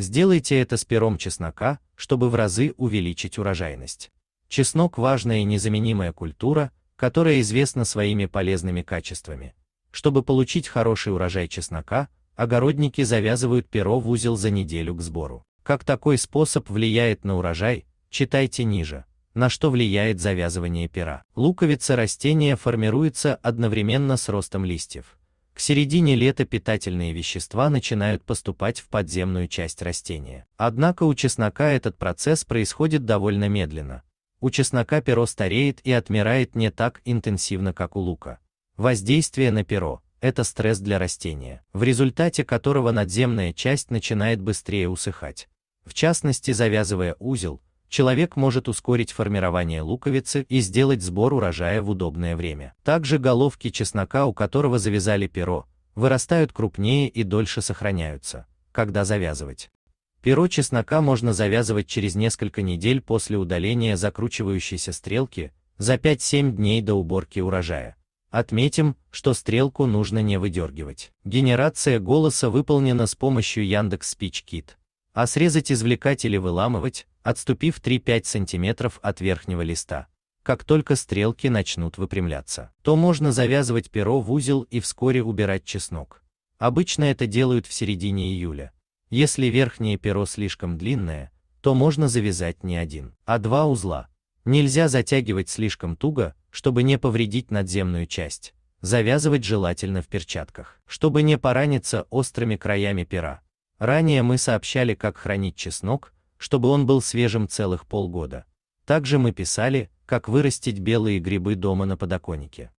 Сделайте это с пером чеснока, чтобы в разы увеличить урожайность. Чеснок – важная и незаменимая культура, которая известна своими полезными качествами. Чтобы получить хороший урожай чеснока, огородники завязывают перо в узел за неделю к сбору. Как такой способ влияет на урожай, читайте ниже, на что влияет завязывание пера. Луковица растения формируется одновременно с ростом листьев. К середине лета питательные вещества начинают поступать в подземную часть растения. Однако у чеснока этот процесс происходит довольно медленно. У чеснока перо стареет и отмирает не так интенсивно, как у лука. Воздействие на перо – это стресс для растения, в результате которого надземная часть начинает быстрее усыхать. В частности, завязывая узел, человек может ускорить формирование луковицы и сделать сбор урожая в удобное время. Также головки чеснока, у которого завязали перо, вырастают крупнее и дольше сохраняются, когда завязывать. Перо чеснока можно завязывать через несколько недель после удаления закручивающейся стрелки, за 5-7 дней до уборки урожая. Отметим, что стрелку нужно не выдергивать. Генерация голоса выполнена с помощью Яндекс Speech а срезать извлекать или выламывать, отступив 3-5 см от верхнего листа. Как только стрелки начнут выпрямляться, то можно завязывать перо в узел и вскоре убирать чеснок. Обычно это делают в середине июля. Если верхнее перо слишком длинное, то можно завязать не один, а два узла. Нельзя затягивать слишком туго, чтобы не повредить надземную часть. Завязывать желательно в перчатках, чтобы не пораниться острыми краями пера. Ранее мы сообщали, как хранить чеснок, чтобы он был свежим целых полгода. Также мы писали, как вырастить белые грибы дома на подоконнике.